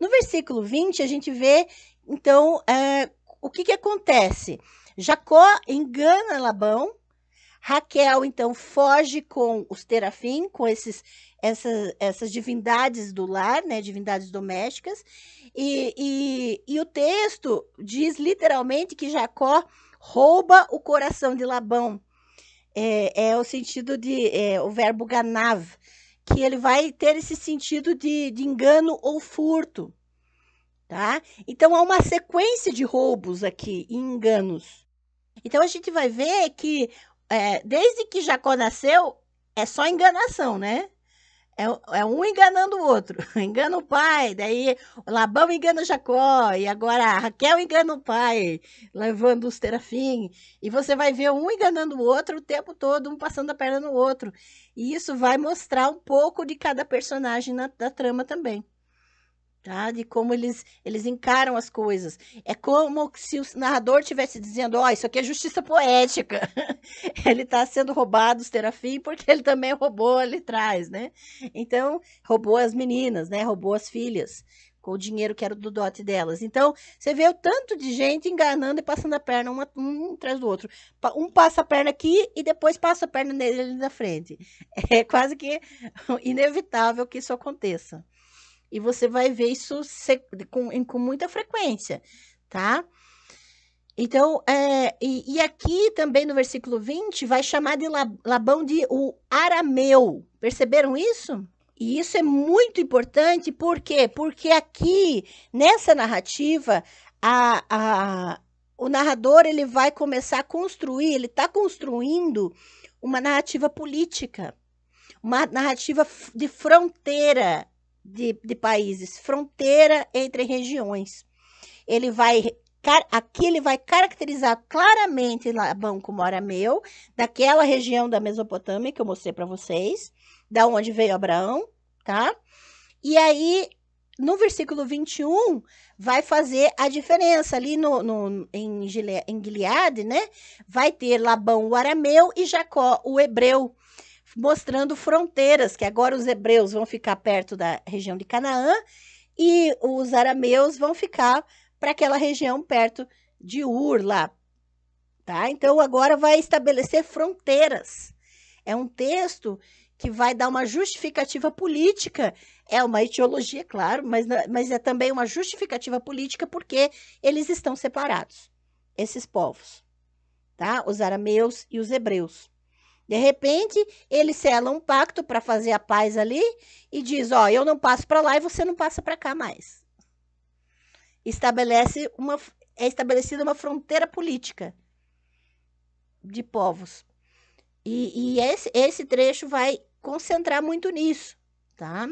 No versículo 20, a gente vê, então, é, o que, que acontece? Jacó engana Labão, Raquel, então, foge com os terafim, com esses, essas, essas divindades do lar, né, divindades domésticas, e, e, e o texto diz literalmente que Jacó rouba o coração de Labão. É, é o sentido de é, o verbo ganav, que ele vai ter esse sentido de, de engano ou furto. Tá? Então, há uma sequência de roubos aqui enganos. Então, a gente vai ver que, é, desde que Jacó nasceu, é só enganação, né? É, é, um enganando o outro. Engana o pai, daí Labão engana Jacó, e agora Raquel engana o pai, levando os terafim. E você vai ver um enganando o outro o tempo todo, um passando a perna no outro. E isso vai mostrar um pouco de cada personagem na, da trama também tá? De como eles, eles encaram as coisas. É como se o narrador estivesse dizendo, ó, oh, isso aqui é justiça poética. ele está sendo roubado, os Terafim, porque ele também roubou ali atrás, né? Então, roubou as meninas, né? Roubou as filhas com o dinheiro que era do dote delas. Então, você vê o tanto de gente enganando e passando a perna uma, um atrás do outro. Um passa a perna aqui e depois passa a perna nele ali na frente. É quase que inevitável que isso aconteça. E você vai ver isso com, com muita frequência, tá? Então, é, e, e, aqui também no versículo 20, vai chamar de Labão de o arameu. Perceberam isso? E isso é muito importante, por quê? Porque aqui, nessa narrativa, a, a, o narrador ele vai começar a construir, ele está construindo uma narrativa política, uma narrativa de fronteira, de, de países, fronteira entre regiões. Ele vai aqui ele vai caracterizar claramente Labão como arameu, daquela região da Mesopotâmia que eu mostrei para vocês, da onde veio Abraão, tá? E aí, no versículo 21, vai fazer a diferença ali no, no em, Gilead, né? Vai ter Labão o arameu e Jacó o hebreu mostrando fronteiras, que agora os hebreus vão ficar perto da região de Canaã e os arameus vão ficar para aquela região perto de Ur lá. Tá? Então agora vai estabelecer fronteiras. É um texto que vai dar uma justificativa política. É uma etiologia, claro, mas, mas é também uma justificativa política porque eles estão separados, esses povos, tá? Os arameus e os hebreus. De repente, ele sela um pacto para fazer a paz ali e diz: Ó, eu não passo para lá e você não passa para cá mais. Estabelece uma, é estabelecida uma fronteira política de povos. E, e esse, esse trecho vai concentrar muito nisso, tá?